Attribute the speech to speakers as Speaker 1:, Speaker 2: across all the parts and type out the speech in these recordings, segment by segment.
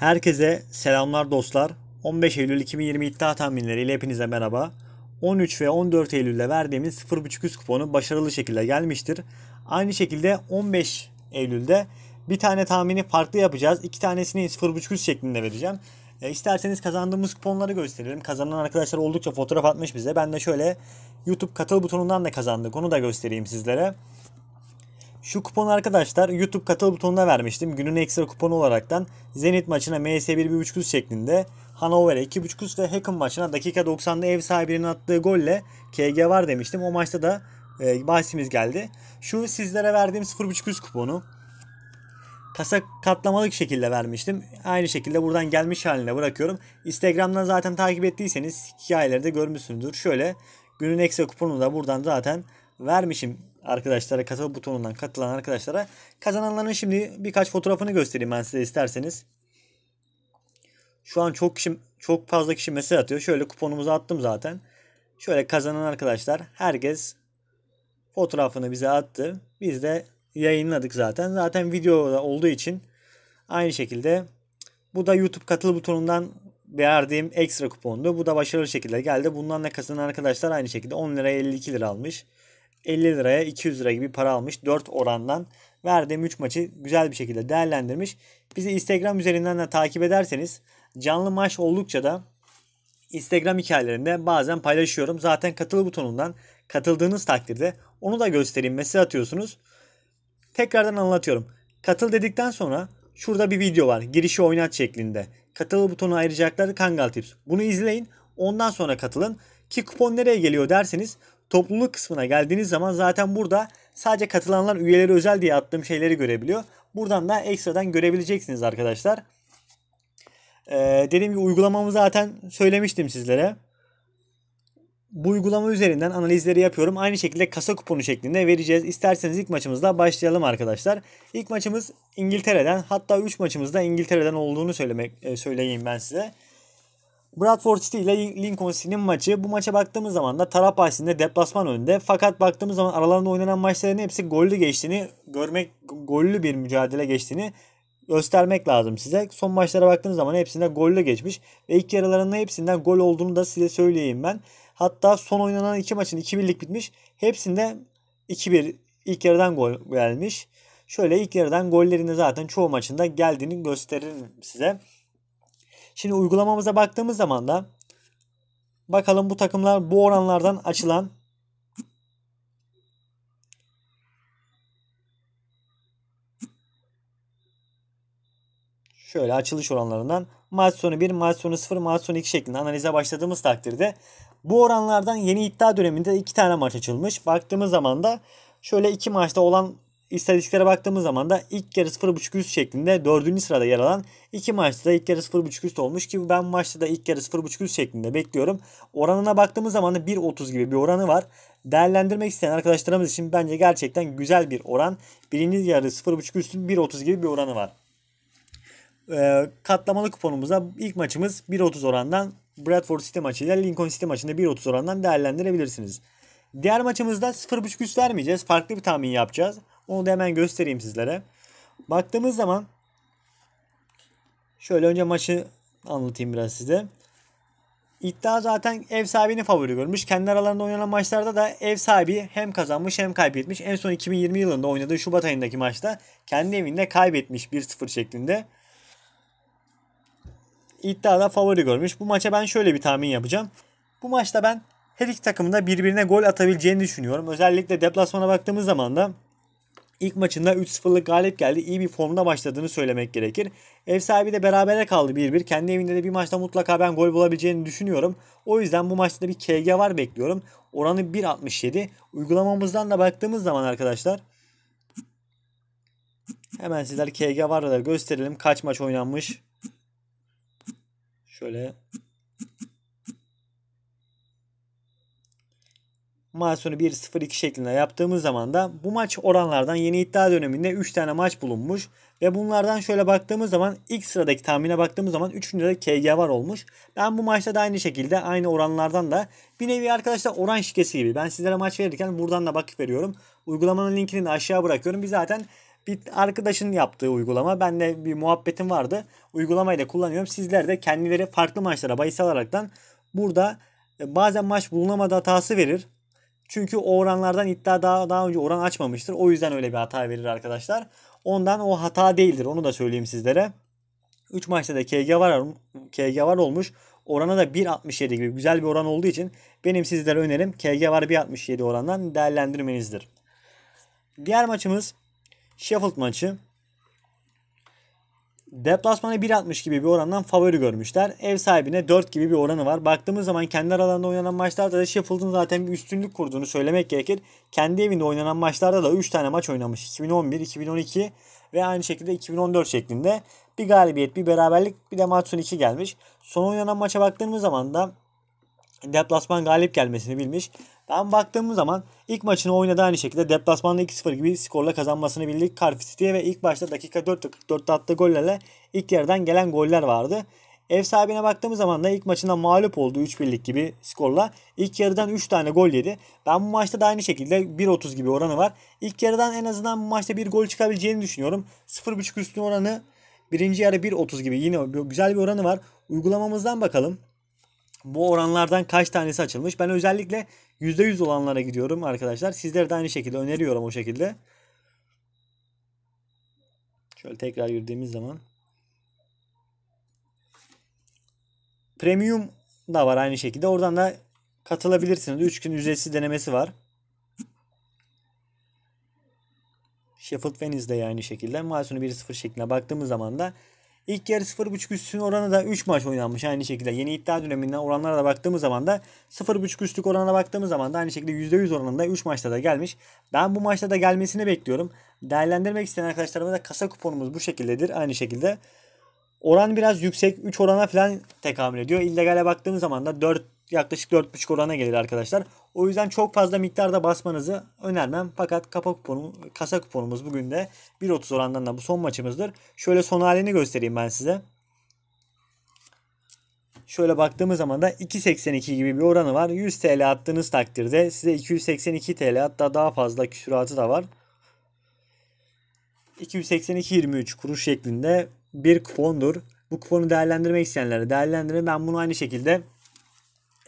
Speaker 1: Herkese selamlar dostlar. 15 Eylül 2020 iddia tahminleriyle hepinize merhaba. 13 ve 14 Eylül'de verdiğimiz 0.5 üst kuponu başarılı şekilde gelmiştir. Aynı şekilde 15 Eylül'de bir tane tahmini farklı yapacağız. İki tanesini 0.5 üst şeklinde vereceğim. E, isterseniz kazandığımız kuponları gösterelim. Kazanan arkadaşlar oldukça fotoğraf atmış bize. Ben de şöyle YouTube katıl butonundan da kazandık. Onu da göstereyim sizlere. Şu kupon arkadaşlar YouTube katıl butonuna vermiştim. Günün ekstra kuponu olaraktan Zenit maçına MS 1.5 şeklinde Hanover'e 2.5 üst ve Hacken maçına dakika 90'da ev sahibinin attığı golle KG var demiştim. O maçta da e, bahsimiz geldi. Şu sizlere verdiğim 0.5 üst kuponu kasa katlamalık şekilde vermiştim. Aynı şekilde buradan gelmiş haline bırakıyorum. Instagram'dan zaten takip ettiyseniz hikayeleri de görmüşsünüzdür. Şöyle günün ekstra kuponu da buradan zaten vermişim arkadaşlara katıl butonundan katılan arkadaşlara kazananların şimdi birkaç fotoğrafını göstereyim ben size isterseniz. Şu an çok kişi çok fazla kişi mesaj atıyor. Şöyle kuponumuzu attım zaten. Şöyle kazanan arkadaşlar herkes fotoğrafını bize attı. Biz de yayınladık zaten. Zaten videoda olduğu için aynı şekilde bu da YouTube katıl butonundan verdiğim ekstra kupondu. Bu da başarılı şekilde geldi. Bundan da kazanan arkadaşlar aynı şekilde 10 liraya 52 lira almış. 50 liraya 200 lira gibi para almış 4 orandan. Verdiğim 3 maçı güzel bir şekilde değerlendirmiş. Bizi Instagram üzerinden de takip ederseniz canlı maç oldukça da Instagram hikayelerinde bazen paylaşıyorum. Zaten katıl butonundan katıldığınız takdirde onu da göstereyim mesaj atıyorsunuz. Tekrardan anlatıyorum. Katıl dedikten sonra şurada bir video var. Girişi oynat şeklinde. Katıl butonu ayıracaklar. Kangal Tips. Bunu izleyin. Ondan sonra katılın. Ki kupon nereye geliyor derseniz Topluluk kısmına geldiğiniz zaman zaten burada sadece katılanlar üyeleri özel diye attığım şeyleri görebiliyor. Buradan da ekstradan görebileceksiniz arkadaşlar. Ee, dediğim gibi uygulamamı zaten söylemiştim sizlere. Bu uygulama üzerinden analizleri yapıyorum. Aynı şekilde kasa kuponu şeklinde vereceğiz. İsterseniz ilk maçımızla başlayalım arkadaşlar. İlk maçımız İngiltere'den hatta 3 maçımızda İngiltere'den olduğunu söylemek e, söyleyeyim ben size. Bradford City ile Lincoln City'nin maçı. Bu maça baktığımız zaman da taraf bahsinde deplasman önünde. Fakat baktığımız zaman aralarında oynanan maçların hepsi gollü geçtiğini görmek, gollü bir mücadele geçtiğini göstermek lazım size. Son maçlara baktığınız zaman hepsinde gollü geçmiş. Ve ilk yarılarının hepsinden gol olduğunu da size söyleyeyim ben. Hatta son oynanan iki maçın 2-1'lik bitmiş. Hepsinde 2-1 ilk yarıdan gol gelmiş. Şöyle ilk yarıdan gollerinde zaten çoğu maçında geldiğini gösteririm size. Şimdi uygulamamıza baktığımız zaman da bakalım bu takımlar bu oranlardan açılan şöyle açılış oranlarından maç sonu 1, maç sonu 0, maç sonu 2 şeklinde analize başladığımız takdirde bu oranlardan yeni iddia döneminde 2 tane maç açılmış. Baktığımız zaman da şöyle 2 maçta olan İstatistiklere baktığımız zaman da ilk yarı 0.5 üst şeklinde 4. sırada yer alan iki maçta da ilk yarı 0.5 üst olmuş ki ben maçta da ilk yarı 0.5 üst şeklinde bekliyorum. Oranına baktığımız zaman da 1.30 gibi bir oranı var. Değerlendirmek isteyen arkadaşlarımız için bence gerçekten güzel bir oran. Birinci yarı 0.5 üstün 1.30 gibi bir oranı var. Ee, katlamalı kuponumuza ilk maçımız 1.30 orandan Bradford City maçıyla Lincoln City maçında 1.30 orandan değerlendirebilirsiniz. Diğer maçımızda 0.5 üst vermeyeceğiz. Farklı bir tahmin yapacağız. Onu da hemen göstereyim sizlere. Baktığımız zaman şöyle önce maçı anlatayım biraz size. İddia zaten ev sahibini favori görmüş. Kendi aralarında oynanan maçlarda da ev sahibi hem kazanmış hem kaybetmiş. En son 2020 yılında oynadığı Şubat ayındaki maçta kendi evinde kaybetmiş 1-0 şeklinde. İddiada favori görmüş. Bu maça ben şöyle bir tahmin yapacağım. Bu maçta ben her iki takımın da birbirine gol atabileceğini düşünüyorum. Özellikle deplasmana baktığımız zaman da İlk maçında 3-0'lık galip geldi. İyi bir formda başladığını söylemek gerekir. Ev sahibi de berabere kaldı 1-1. Kendi evinde de bir maçta mutlaka ben gol bulabileceğini düşünüyorum. O yüzden bu maçta bir KG var bekliyorum. Oranı 1.67. Uygulamamızdan da baktığımız zaman arkadaşlar hemen sizler KG varları gösterelim. Kaç maç oynanmış. Şöyle maç sonu 1-0-2 şeklinde yaptığımız zaman da bu maç oranlardan yeni iddia döneminde 3 tane maç bulunmuş. Ve bunlardan şöyle baktığımız zaman ilk sıradaki tahmine baktığımız zaman 3. de KG var olmuş. Ben bu maçta da aynı şekilde aynı oranlardan da bir nevi arkadaşlar oran şikesi gibi. Ben sizlere maç verirken buradan da bakıp veriyorum. Uygulamanın linkini de aşağı bırakıyorum. Bir zaten bir arkadaşın yaptığı uygulama. Ben de bir muhabbetim vardı. Uygulamayı da kullanıyorum. Sizler de kendileri farklı maçlara bahis alaraktan burada bazen maç bulunamadı hatası verir. Çünkü o oranlardan iddia daha, daha önce oran açmamıştır. O yüzden öyle bir hata verir arkadaşlar. Ondan o hata değildir. Onu da söyleyeyim sizlere. 3 maçta da KG var, KG var olmuş. Orana da 1.67 gibi güzel bir oran olduğu için benim sizlere önerim KG var 1.67 orandan değerlendirmenizdir. Diğer maçımız Sheffield maçı. Deplasmanı 1.60 gibi bir orandan favori görmüşler. Ev sahibine 4 gibi bir oranı var. Baktığımız zaman kendi aralarında oynanan maçlarda da Sheffield'ın zaten bir üstünlük kurduğunu söylemek gerekir. Kendi evinde oynanan maçlarda da 3 tane maç oynamış. 2011, 2012 ve aynı şekilde 2014 şeklinde. Bir galibiyet, bir beraberlik, bir de maç sonu 2 gelmiş. Son oynanan maça baktığımız zaman da deplasman galip gelmesini bilmiş. Ben baktığımız zaman ilk maçını oynadı aynı şekilde deplasmanda 2-0 gibi skorla kazanmasını bildik. Cardiff City'ye ve ilk başta dakika 4.44'te attığı gollerle ilk yerden gelen goller vardı. Ev sahibine baktığımız zaman da ilk maçında mağlup oldu 3-1'lik gibi skorla. İlk yarıdan 3 tane gol yedi. Ben bu maçta da aynı şekilde 1.30 gibi oranı var. İlk yarıdan en azından bu maçta bir gol çıkabileceğini düşünüyorum. 0.5 üstü oranı birinci yarı 1.30 gibi yine güzel bir oranı var. Uygulamamızdan bakalım bu oranlardan kaç tanesi açılmış. Ben özellikle %100 olanlara gidiyorum arkadaşlar. Sizlere de aynı şekilde öneriyorum o şekilde. Şöyle tekrar girdiğimiz zaman. Premium da var aynı şekilde. Oradan da katılabilirsiniz. 3 gün ücretsiz denemesi var. Sheffield Wednesday aynı şekilde. Masunu 1-0 şeklinde baktığımız zaman da İlk yarı 0.5 üstünün oranı da 3 maç oynanmış aynı şekilde. Yeni iddia döneminden oranlara da baktığımız zaman da 0.5 üstlük oranına baktığımız zaman da aynı şekilde %100 oranında 3 maçta da gelmiş. Ben bu maçta da gelmesini bekliyorum. Değerlendirmek isteyen arkadaşlarıma da kasa kuponumuz bu şekildedir. Aynı şekilde oran biraz yüksek. 3 orana falan tekamül ediyor. İllegale baktığımız zaman da 4 yaklaşık 4.5 orana gelir arkadaşlar. O yüzden çok fazla miktarda basmanızı önermem. Fakat kapa kuponu, kasa kuponumuz bugün de 1.30 orandan da bu son maçımızdır. Şöyle son halini göstereyim ben size. Şöyle baktığımız zaman da 2.82 gibi bir oranı var. 100 TL attığınız takdirde size 282 TL hatta daha fazla küsuratı da var. 282.23 kuruş şeklinde bir kupondur. Bu kuponu değerlendirmek isteyenlere değerlendirin. Ben bunu aynı şekilde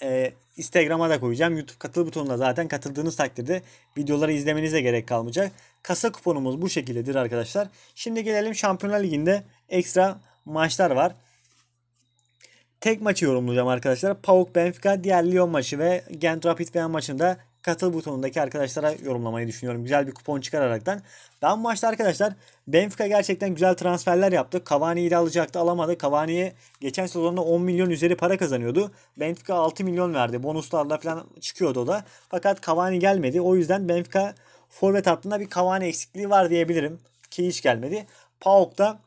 Speaker 1: e, Instagram'a da koyacağım. YouTube katıl butonuna zaten katıldığınız takdirde videoları izlemenize gerek kalmayacak. Kasa kuponumuz bu şekildedir arkadaşlar. Şimdi gelelim Şampiyonlar Ligi'nde ekstra maçlar var. Tek maçı yorumlayacağım arkadaşlar. PAOK Benfica, diğer Lyon maçı ve Gent Rapid Wien maçında katıl butonundaki arkadaşlara yorumlamayı düşünüyorum. Güzel bir kupon çıkararaktan. Ben bu maçta arkadaşlar Benfica gerçekten güzel transferler yaptı. Cavani'yi de alacaktı alamadı. Cavani'ye geçen sezonda 10 milyon üzeri para kazanıyordu. Benfica 6 milyon verdi. Bonuslarla falan çıkıyordu o da. Fakat Cavani gelmedi. O yüzden Benfica forvet hattında bir Cavani eksikliği var diyebilirim. Ki hiç gelmedi. PAOK da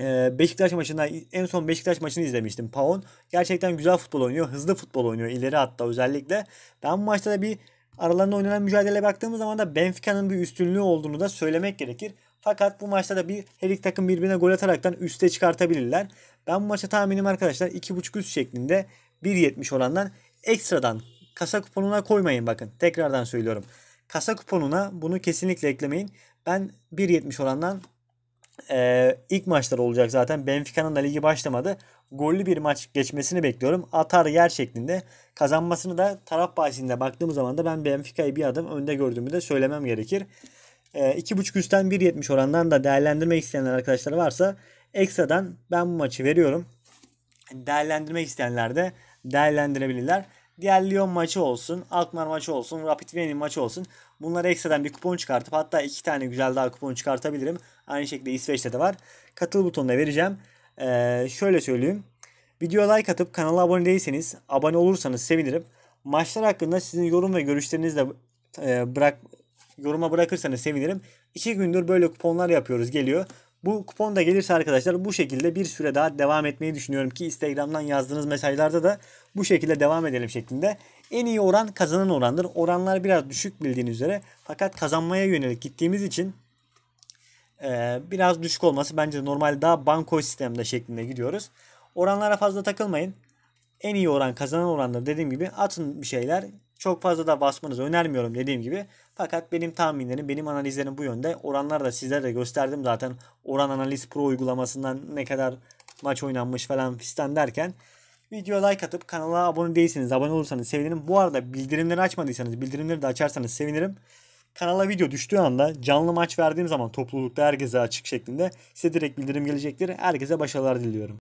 Speaker 1: ee, Beşiktaş maçında en son Beşiktaş maçını izlemiştim. Paon gerçekten güzel futbol oynuyor. Hızlı futbol oynuyor. ileri hatta özellikle. Ben bu maçta da bir aralarında oynanan mücadele baktığımız zaman da Benfica'nın bir üstünlüğü olduğunu da söylemek gerekir. Fakat bu maçta da bir her iki takım birbirine gol ataraktan üste çıkartabilirler. Ben bu maça tahminim arkadaşlar 2.5 üst şeklinde 1.70 orandan ekstradan kasa kuponuna koymayın bakın. Tekrardan söylüyorum. Kasa kuponuna bunu kesinlikle eklemeyin. Ben 1.70 orandan ee, ilk maçlar olacak zaten. Benfica'nın da ligi başlamadı. Gollü bir maç geçmesini bekliyorum. Atar yer şeklinde. Kazanmasını da taraf bahisinde baktığım zaman da ben Benfica'yı bir adım önde gördüğümü de söylemem gerekir. Ee, 2.5 üstten 1.70 orandan da değerlendirmek isteyenler arkadaşlar varsa ekstradan ben bu maçı veriyorum. Değerlendirmek isteyenler de değerlendirebilirler. Diğer Lyon maçı olsun, Alkmaar maçı olsun, Rapid Vienna maçı olsun. Bunlara ekstradan bir kupon çıkartıp hatta iki tane güzel daha kupon çıkartabilirim. Aynı şekilde İsveç'te de var. Katıl butonuna vereceğim. Ee, şöyle söyleyeyim. Videoya like atıp kanala abone değilseniz abone olursanız sevinirim. Maçlar hakkında sizin yorum ve görüşlerinizi de e, bırak yoruma bırakırsanız sevinirim. İki gündür böyle kuponlar yapıyoruz geliyor. Bu kupon da gelirse arkadaşlar bu şekilde bir süre daha devam etmeyi düşünüyorum ki Instagram'dan yazdığınız mesajlarda da bu şekilde devam edelim şeklinde. En iyi oran kazanan orandır. Oranlar biraz düşük bildiğin üzere. Fakat kazanmaya yönelik gittiğimiz için e, biraz düşük olması bence normal daha banko sistemde şeklinde gidiyoruz. Oranlara fazla takılmayın. En iyi oran kazanan orandır dediğim gibi atın bir şeyler. Çok fazla da basmanızı önermiyorum dediğim gibi. Fakat benim tahminlerim, benim analizlerim bu yönde. Oranlar da sizlere de gösterdim zaten. Oran Analiz Pro uygulamasından ne kadar maç oynanmış falan fistan derken Videoya like atıp kanala abone değilseniz abone olursanız sevinirim. Bu arada bildirimleri açmadıysanız bildirimleri de açarsanız sevinirim. Kanala video düştüğü anda canlı maç verdiğim zaman toplulukta herkese açık şeklinde size direkt bildirim gelecektir. Herkese başarılar diliyorum.